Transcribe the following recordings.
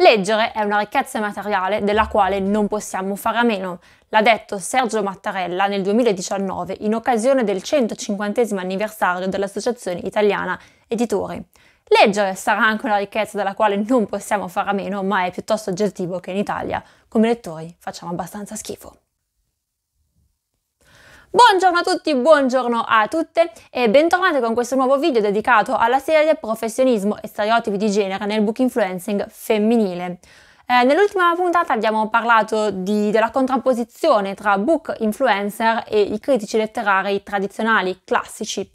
Leggere è una ricchezza materiale della quale non possiamo fare a meno, l'ha detto Sergio Mattarella nel 2019 in occasione del 150 anniversario dell'Associazione Italiana Editori. Leggere sarà anche una ricchezza della quale non possiamo fare a meno, ma è piuttosto oggettivo che in Italia, come lettori, facciamo abbastanza schifo. Buongiorno a tutti, buongiorno a tutte e bentornati con questo nuovo video dedicato alla serie Professionismo e stereotipi di genere nel book influencing femminile. Eh, nell'ultima puntata abbiamo parlato di, della contrapposizione tra book influencer e i critici letterari tradizionali classici.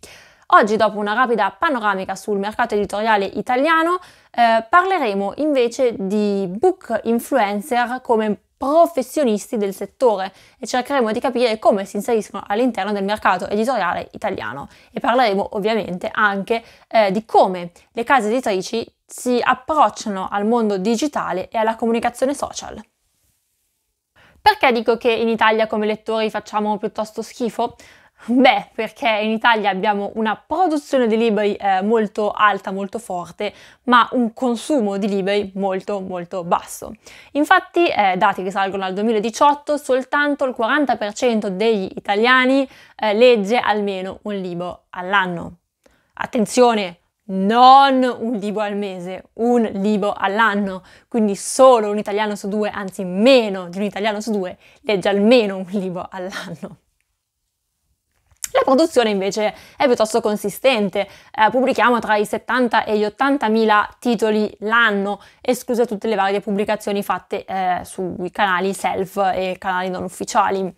Oggi, dopo una rapida panoramica sul mercato editoriale italiano, eh, parleremo invece di book influencer come professionisti del settore e cercheremo di capire come si inseriscono all'interno del mercato editoriale italiano e parleremo ovviamente anche eh, di come le case editrici si approcciano al mondo digitale e alla comunicazione social. Perché dico che in Italia come lettori facciamo piuttosto schifo? Beh, perché in Italia abbiamo una produzione di libri eh, molto alta, molto forte, ma un consumo di libri molto molto basso. Infatti, eh, dati che salgono al 2018, soltanto il 40% degli italiani eh, legge almeno un libro all'anno. Attenzione, non un libro al mese, un libro all'anno, quindi solo un italiano su due, anzi meno di un italiano su due, legge almeno un libro all'anno. La produzione invece è piuttosto consistente, eh, pubblichiamo tra i 70 e gli 80 mila titoli l'anno, escluse tutte le varie pubblicazioni fatte eh, sui canali self e canali non ufficiali.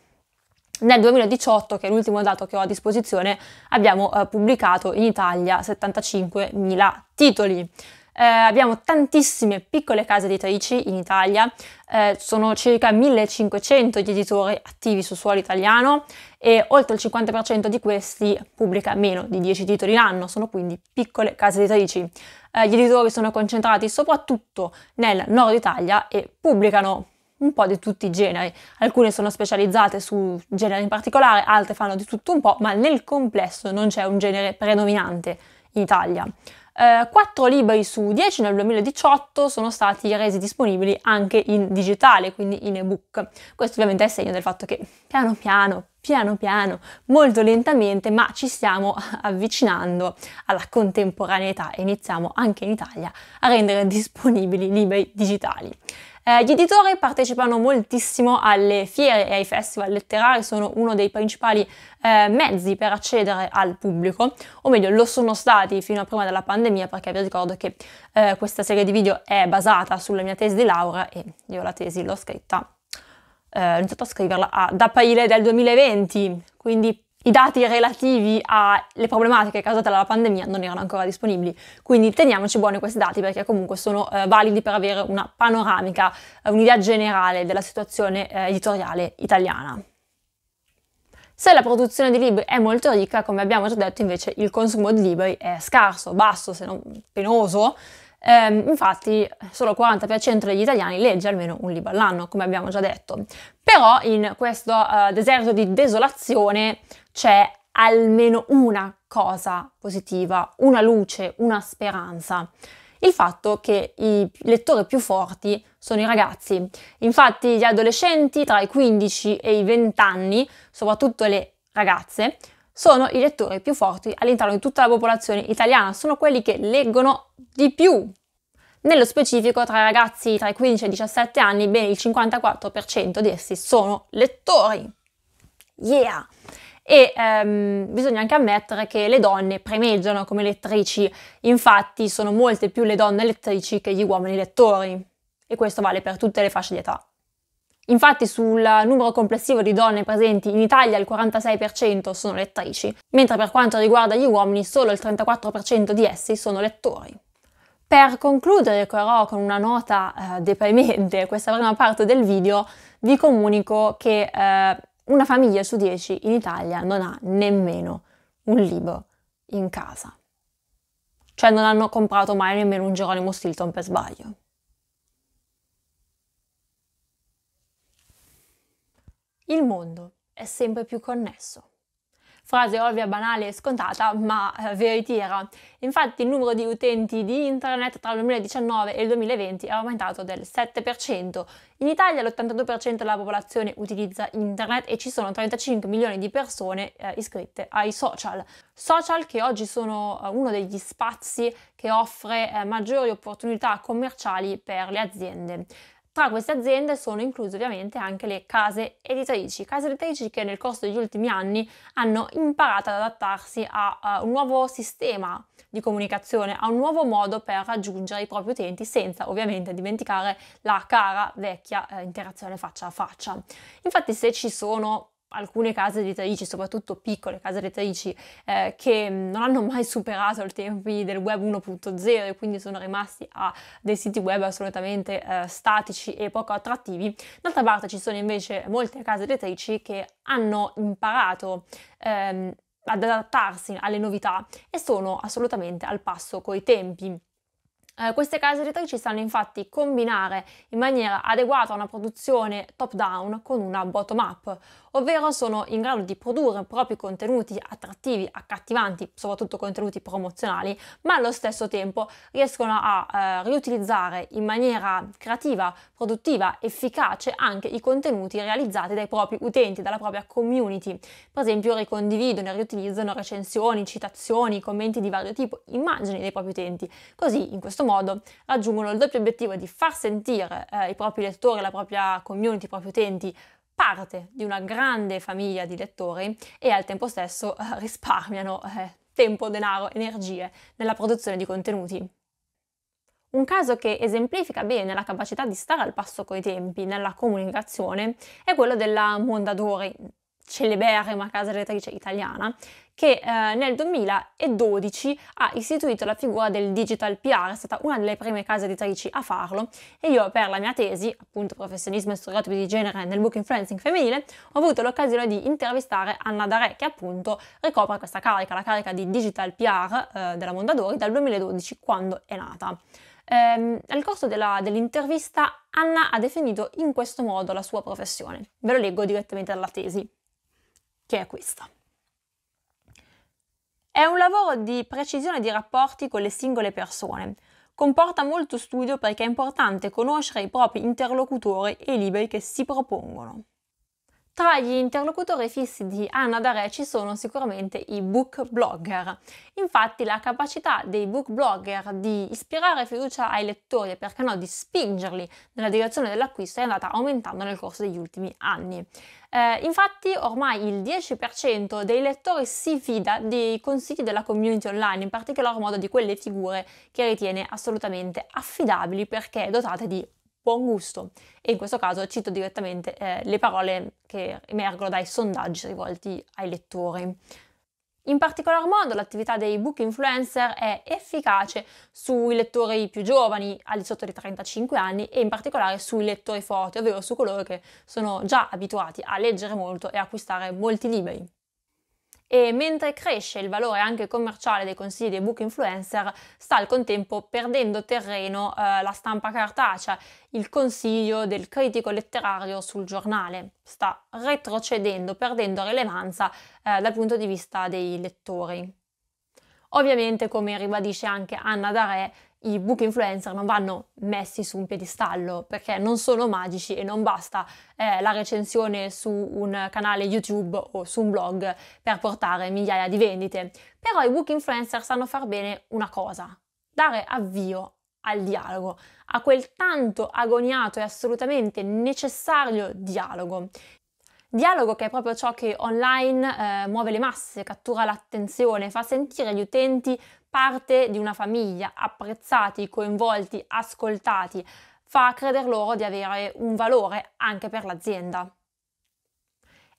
Nel 2018, che è l'ultimo dato che ho a disposizione, abbiamo eh, pubblicato in Italia 75 mila titoli. Eh, abbiamo tantissime piccole case editrici in Italia, eh, sono circa 1500 gli editori attivi su suolo italiano e oltre il 50% di questi pubblica meno di 10 titoli l'anno, sono quindi piccole case editrici. Eh, gli editori sono concentrati soprattutto nel nord Italia e pubblicano un po' di tutti i generi. Alcune sono specializzate su generi in particolare, altre fanno di tutto un po', ma nel complesso non c'è un genere predominante in Italia. Eh, 4 libri su 10 nel 2018 sono stati resi disponibili anche in digitale, quindi in ebook. Questo ovviamente è segno del fatto che piano piano piano piano, molto lentamente, ma ci stiamo avvicinando alla contemporaneità e iniziamo anche in Italia a rendere disponibili libri digitali. Eh, gli editori partecipano moltissimo alle fiere e ai festival letterari, sono uno dei principali eh, mezzi per accedere al pubblico, o meglio lo sono stati fino a prima della pandemia perché vi ricordo che eh, questa serie di video è basata sulla mia tesi di laurea e io la tesi l'ho scritta, eh, ho iniziato a scriverla ad aprile del 2020, quindi i dati relativi alle problematiche causate dalla pandemia non erano ancora disponibili, quindi teniamoci buoni questi dati perché comunque sono eh, validi per avere una panoramica, eh, un'idea generale della situazione eh, editoriale italiana. Se la produzione di libri è molto ricca, come abbiamo già detto, invece il consumo di libri è scarso, basso, se non penoso, ehm, infatti, solo il 40% degli italiani legge almeno un libro all'anno, come abbiamo già detto. Però in questo uh, deserto di desolazione c'è almeno una cosa positiva, una luce, una speranza. Il fatto che i lettori più forti sono i ragazzi. Infatti gli adolescenti tra i 15 e i 20 anni, soprattutto le ragazze, sono i lettori più forti all'interno di tutta la popolazione italiana, sono quelli che leggono di più nello specifico, tra i ragazzi tra i 15 e i 17 anni, ben il 54% di essi sono lettori. Yeah! E ehm, bisogna anche ammettere che le donne primeggiano come lettrici, infatti sono molte più le donne lettrici che gli uomini lettori, e questo vale per tutte le fasce di età. Infatti sul numero complessivo di donne presenti in Italia il 46% sono lettrici, mentre per quanto riguarda gli uomini solo il 34% di essi sono lettori. Per concludere però con una nota eh, deprimente questa prima parte del video, vi comunico che eh, una famiglia su dieci in Italia non ha nemmeno un libro in casa. Cioè non hanno comprato mai nemmeno un Geronimo Stilton per sbaglio. Il mondo è sempre più connesso frase ovvia, banale e scontata, ma eh, veritiera. Infatti il numero di utenti di internet tra il 2019 e il 2020 è aumentato del 7%. In Italia l'82% della popolazione utilizza internet e ci sono 35 milioni di persone eh, iscritte ai social. Social che oggi sono eh, uno degli spazi che offre eh, maggiori opportunità commerciali per le aziende. Tra queste aziende sono incluse ovviamente anche le case editrici, case editrici che nel corso degli ultimi anni hanno imparato ad adattarsi a, a un nuovo sistema di comunicazione, a un nuovo modo per raggiungere i propri utenti senza ovviamente dimenticare la cara vecchia eh, interazione faccia a faccia. Infatti se ci sono alcune case editrici, soprattutto piccole case editrici, eh, che mm, non hanno mai superato i tempi del web 1.0 e quindi sono rimasti a dei siti web assolutamente eh, statici e poco attrattivi. D'altra parte ci sono invece molte case editrici che hanno imparato ehm, ad adattarsi alle novità e sono assolutamente al passo coi tempi. Eh, queste case editrici sanno infatti combinare in maniera adeguata una produzione top-down con una bottom-up, ovvero sono in grado di produrre propri contenuti attrattivi, accattivanti, soprattutto contenuti promozionali, ma allo stesso tempo riescono a eh, riutilizzare in maniera creativa, produttiva, efficace anche i contenuti realizzati dai propri utenti, dalla propria community. Per esempio ricondividono e riutilizzano recensioni, citazioni, commenti di vario tipo, immagini dei propri utenti. Così in questo modo raggiungono il doppio obiettivo di far sentire eh, i propri lettori, la propria community, i propri utenti parte di una grande famiglia di lettori e al tempo stesso eh, risparmiano eh, tempo, denaro, energie nella produzione di contenuti. Un caso che esemplifica bene la capacità di stare al passo coi tempi nella comunicazione è quello della Mondadori, celeberrima casa editrice italiana, che eh, nel 2012 ha istituito la figura del digital PR, è stata una delle prime case editrici a farlo e io per la mia tesi, appunto professionismo e stereotipi di genere nel book influencing femminile, ho avuto l'occasione di intervistare Anna Dare che appunto ricopre questa carica, la carica di digital PR eh, della Mondadori dal 2012 quando è nata. Eh, nel corso della, dell'intervista Anna ha definito in questo modo la sua professione. Ve lo leggo direttamente dalla tesi che è questa. È un lavoro di precisione di rapporti con le singole persone. Comporta molto studio perché è importante conoscere i propri interlocutori e i libri che si propongono. Tra gli interlocutori fissi di Anna Dare ci sono sicuramente i book blogger. Infatti la capacità dei book blogger di ispirare fiducia ai lettori e perché no di spingerli nella direzione dell'acquisto è andata aumentando nel corso degli ultimi anni. Eh, infatti ormai il 10% dei lettori si fida dei consigli della community online, in particolar modo di quelle figure che ritiene assolutamente affidabili perché dotate di buon gusto. E in questo caso cito direttamente eh, le parole che emergono dai sondaggi rivolti ai lettori. In particolar modo l'attività dei book influencer è efficace sui lettori più giovani, al di sotto dei 35 anni, e in particolare sui lettori forti, ovvero su coloro che sono già abituati a leggere molto e acquistare molti libri e mentre cresce il valore anche commerciale dei consigli dei book influencer, sta al contempo perdendo terreno eh, la stampa cartacea, il consiglio del critico letterario sul giornale. Sta retrocedendo, perdendo rilevanza eh, dal punto di vista dei lettori. Ovviamente, come ribadisce anche Anna Dare, i book influencer non vanno messi su un piedistallo perché non sono magici e non basta eh, la recensione su un canale YouTube o su un blog per portare migliaia di vendite. Però i book influencer sanno far bene una cosa, dare avvio al dialogo, a quel tanto agoniato e assolutamente necessario dialogo. Dialogo che è proprio ciò che online eh, muove le masse, cattura l'attenzione, fa sentire gli utenti parte di una famiglia, apprezzati, coinvolti, ascoltati, fa credere loro di avere un valore anche per l'azienda.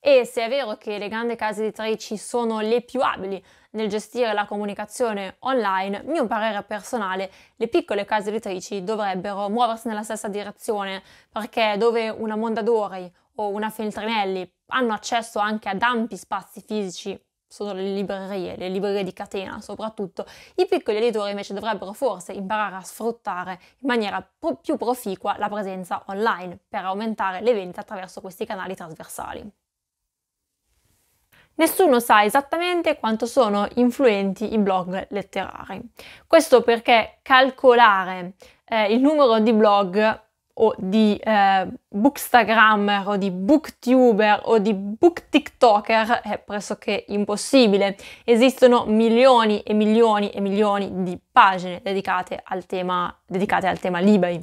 E se è vero che le grandi case editrici sono le più abili nel gestire la comunicazione online, mio parere personale, le piccole case editrici dovrebbero muoversi nella stessa direzione, perché dove una Mondadori o una Feltrinelli hanno accesso anche ad ampi spazi fisici sono le librerie, le librerie di catena soprattutto, i piccoli editori invece dovrebbero forse imparare a sfruttare in maniera pro- più proficua la presenza online per aumentare le vendite attraverso questi canali trasversali. Nessuno sa esattamente quanto sono influenti i blog letterari. Questo perché calcolare eh, il numero di blog o di eh, bookstagrammer o di booktuber o di booktiktoker è pressoché impossibile. Esistono milioni e milioni e milioni di pagine dedicate al tema, dedicate al tema liberi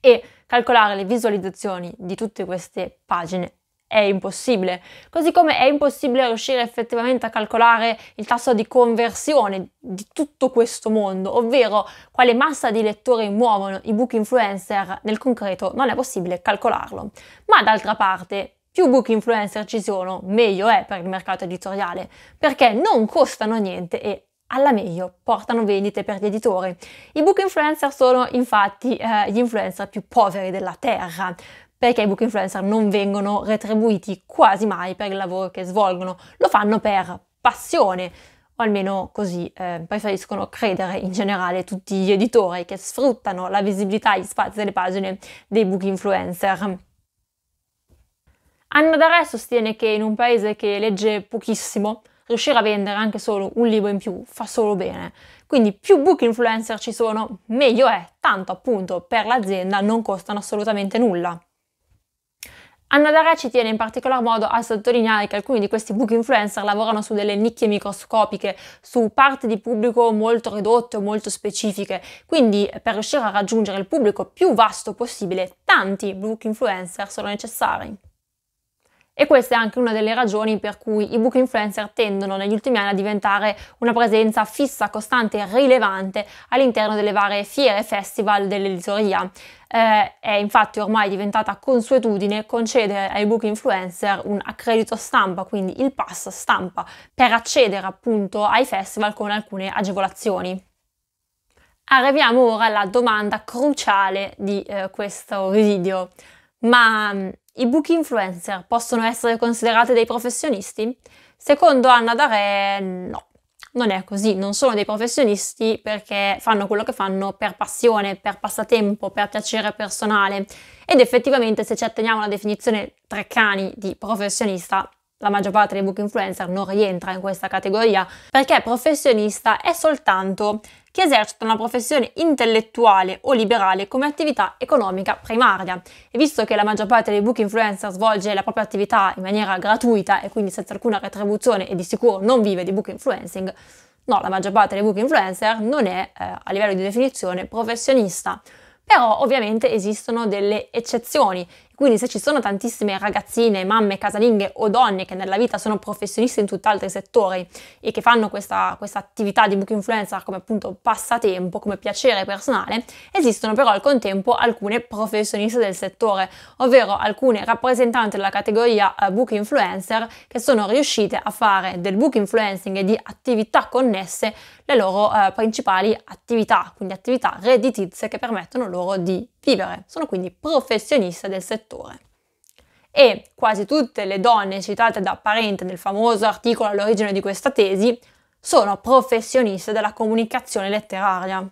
e calcolare le visualizzazioni di tutte queste pagine è impossibile. Così come è impossibile riuscire effettivamente a calcolare il tasso di conversione di tutto questo mondo, ovvero quale massa di lettori muovono i book influencer nel concreto, non è possibile calcolarlo. Ma d'altra parte, più book influencer ci sono, meglio è per il mercato editoriale, perché non costano niente e alla meglio portano vendite per gli editori. I book influencer sono infatti eh, gli influencer più poveri della terra, perché i book influencer non vengono retribuiti quasi mai per il lavoro che svolgono, lo fanno per passione, o almeno così eh, preferiscono credere in generale tutti gli editori che sfruttano la visibilità e gli spazi delle pagine dei book influencer. Anna Dare sostiene che in un paese che legge pochissimo, riuscire a vendere anche solo un libro in più fa solo bene. Quindi più book influencer ci sono, meglio è, tanto appunto per l'azienda non costano assolutamente nulla. Anna Dara ci tiene in particolar modo a sottolineare che alcuni di questi book influencer lavorano su delle nicchie microscopiche, su parti di pubblico molto ridotte o molto specifiche, quindi per riuscire a raggiungere il pubblico più vasto possibile tanti book influencer sono necessari. E questa è anche una delle ragioni per cui i book influencer tendono negli ultimi anni a diventare una presenza fissa, costante e rilevante all'interno delle varie fiere e festival dell'editoria. Eh, è infatti ormai diventata consuetudine concedere ai book influencer un accredito stampa, quindi il pass stampa, per accedere appunto ai festival con alcune agevolazioni. Arriviamo ora alla domanda cruciale di eh, questo video. Ma mm, i book influencer possono essere considerati dei professionisti? Secondo Anna Dare no. Non è così, non sono dei professionisti perché fanno quello che fanno per passione, per passatempo, per piacere personale ed effettivamente se ci atteniamo alla definizione Treccani di professionista la maggior parte dei book influencer non rientra in questa categoria perché professionista è soltanto chi esercita una professione intellettuale o liberale come attività economica primaria. E visto che la maggior parte dei book influencer svolge la propria attività in maniera gratuita e quindi senza alcuna retribuzione e di sicuro non vive di book influencing, no, la maggior parte dei book influencer non è eh, a livello di definizione professionista. Però ovviamente esistono delle eccezioni quindi se ci sono tantissime ragazzine, mamme, casalinghe o donne che nella vita sono professioniste in tutt'altri settori e che fanno questa, questa attività di book influencer come appunto passatempo, come piacere personale, esistono però al contempo alcune professioniste del settore, ovvero alcune rappresentanti della categoria eh, book influencer che sono riuscite a fare del book influencing e di attività connesse le loro eh, principali attività, quindi attività redditizie che permettono loro di vivere. Sono quindi professioniste del settore. E quasi tutte le donne citate da Parente nel famoso articolo all'origine di questa tesi sono professioniste della comunicazione letteraria.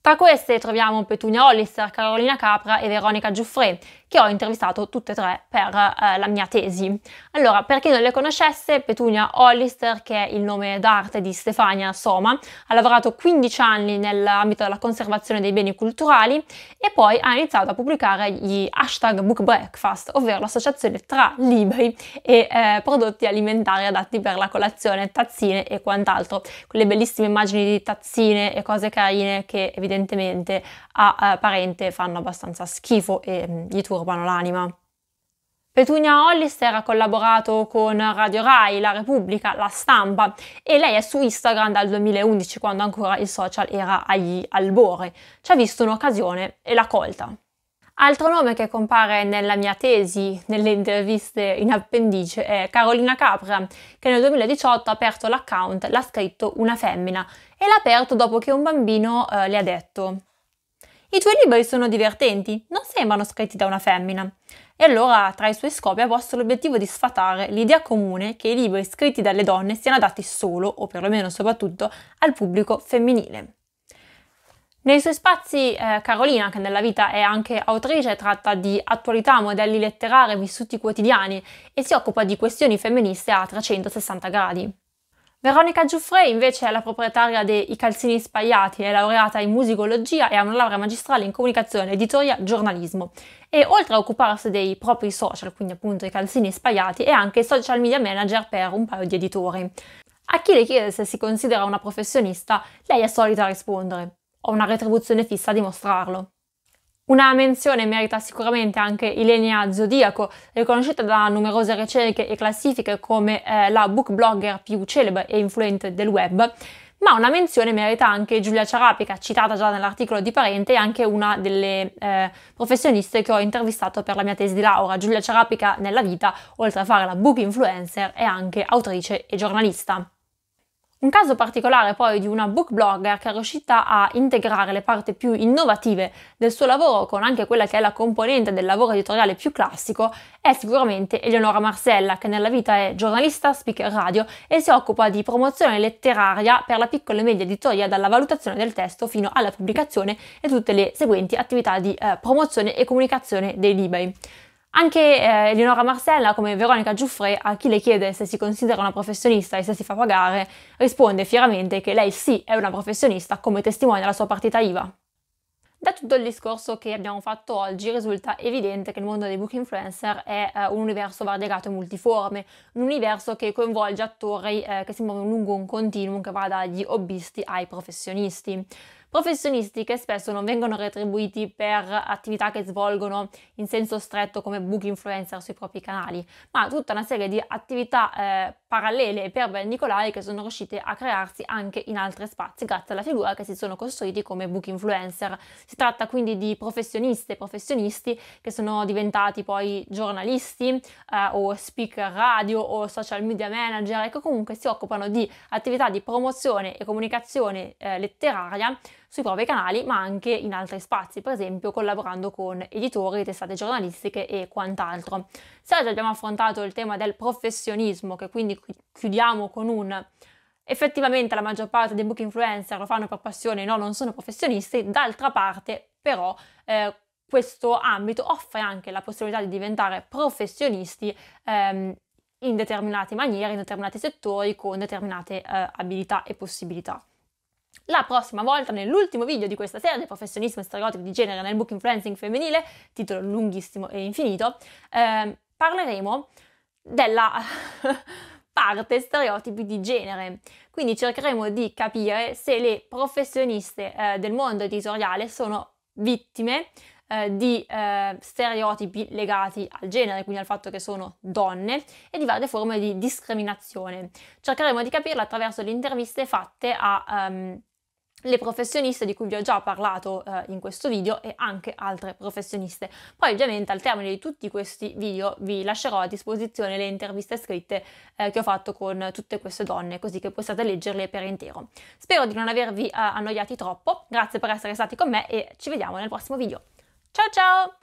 Tra queste troviamo Petunia Hollister, Carolina Capra e Veronica Giuffre, che ho intervistato tutte e tre per eh, la mia tesi. Allora, per chi non le conoscesse, Petunia Hollister, che è il nome d'arte di Stefania Soma, ha lavorato 15 anni nell'ambito della conservazione dei beni culturali e poi ha iniziato a pubblicare gli hashtag Book Breakfast, ovvero l'associazione tra libri e eh, prodotti alimentari adatti per la colazione, tazzine e quant'altro. Quelle bellissime immagini di tazzine e cose carine che evidentemente a eh, parente fanno abbastanza schifo e mm, gli tuoi turbano l'anima. Petunia Hollister ha collaborato con Radio Rai, La Repubblica, La Stampa e lei è su Instagram dal 2011 quando ancora il social era agli albori. Ci ha visto un'occasione e l'ha colta. Altro nome che compare nella mia tesi, nelle interviste in appendice, è Carolina Capra, che nel 2018 ha aperto l'account, l'ha scritto una femmina e l'ha aperto dopo che un bambino eh, le ha detto i tuoi libri sono divertenti, non sembrano scritti da una femmina. E allora tra i suoi scopi ha posto l'obiettivo di sfatare l'idea comune che i libri scritti dalle donne siano adatti solo, o perlomeno soprattutto, al pubblico femminile. Nei suoi spazi eh, Carolina, che nella vita è anche autrice, tratta di attualità, modelli letterari, vissuti quotidiani e si occupa di questioni femministe a 360 gradi. Veronica Giuffre invece è la proprietaria dei I Calzini Spagliati, è laureata in musicologia e ha una laurea magistrale in comunicazione, editoria, giornalismo. E oltre a occuparsi dei propri social, quindi appunto i calzini spagliati, è anche social media manager per un paio di editori. A chi le chiede se si considera una professionista, lei è solita rispondere. Ho una retribuzione fissa a dimostrarlo. Una menzione merita sicuramente anche Ilenia Zodiaco, riconosciuta da numerose ricerche e classifiche come eh, la book blogger più celebre e influente del web, ma una menzione merita anche Giulia Ciarapica, citata già nell'articolo di Parente e anche una delle eh, professioniste che ho intervistato per la mia tesi di laurea. Giulia Ciarapica nella vita, oltre a fare la book influencer, è anche autrice e giornalista. Un caso particolare poi di una book blogger che è riuscita a integrare le parti più innovative del suo lavoro con anche quella che è la componente del lavoro editoriale più classico è sicuramente Eleonora Marcella, che nella vita è giornalista, speaker radio e si occupa di promozione letteraria per la piccola e media editoria dalla valutazione del testo fino alla pubblicazione e tutte le seguenti attività di eh, promozione e comunicazione dei libri. Anche eh, Eleonora Marcella, come Veronica Giuffre, a chi le chiede se si considera una professionista e se si fa pagare, risponde fieramente che lei sì è una professionista come testimonia la sua partita IVA. Da tutto il discorso che abbiamo fatto oggi risulta evidente che il mondo dei book influencer è eh, un universo variegato e multiforme, un universo che coinvolge attori eh, che si muovono lungo un continuum che va dagli hobbisti ai professionisti professionisti che spesso non vengono retribuiti per attività che svolgono in senso stretto come book influencer sui propri canali, ma tutta una serie di attività eh, parallele e perpendicolari che sono riuscite a crearsi anche in altri spazi grazie alla figura che si sono costruiti come book influencer. Si tratta quindi di professioniste e professionisti che sono diventati poi giornalisti eh, o speaker radio o social media manager, che comunque si occupano di attività di promozione e comunicazione eh, letteraria sui propri canali ma anche in altri spazi, per esempio collaborando con editori, testate giornalistiche e quant'altro. Se oggi abbiamo affrontato il tema del professionismo, che quindi chiudiamo con un effettivamente la maggior parte dei book influencer lo fanno per passione, no, non sono professionisti, d'altra parte però eh, questo ambito offre anche la possibilità di diventare professionisti ehm, in determinate maniere, in determinati settori, con determinate eh, abilità e possibilità. La prossima volta, nell'ultimo video di questa serie del professionismo e stereotipi di genere nel book influencing femminile, titolo lunghissimo e infinito, eh, parleremo della parte stereotipi di genere. Quindi cercheremo di capire se le professioniste eh, del mondo editoriale sono vittime eh, di eh, stereotipi legati al genere, quindi al fatto che sono donne e di varie forme di discriminazione. Cercheremo di capirlo attraverso le interviste fatte a um, le professioniste di cui vi ho già parlato eh, in questo video e anche altre professioniste. Poi ovviamente al termine di tutti questi video vi lascerò a disposizione le interviste scritte eh, che ho fatto con tutte queste donne così che possiate leggerle per intero. Spero di non avervi eh, annoiati troppo, grazie per essere stati con me e ci vediamo nel prossimo video. Ciao ciao!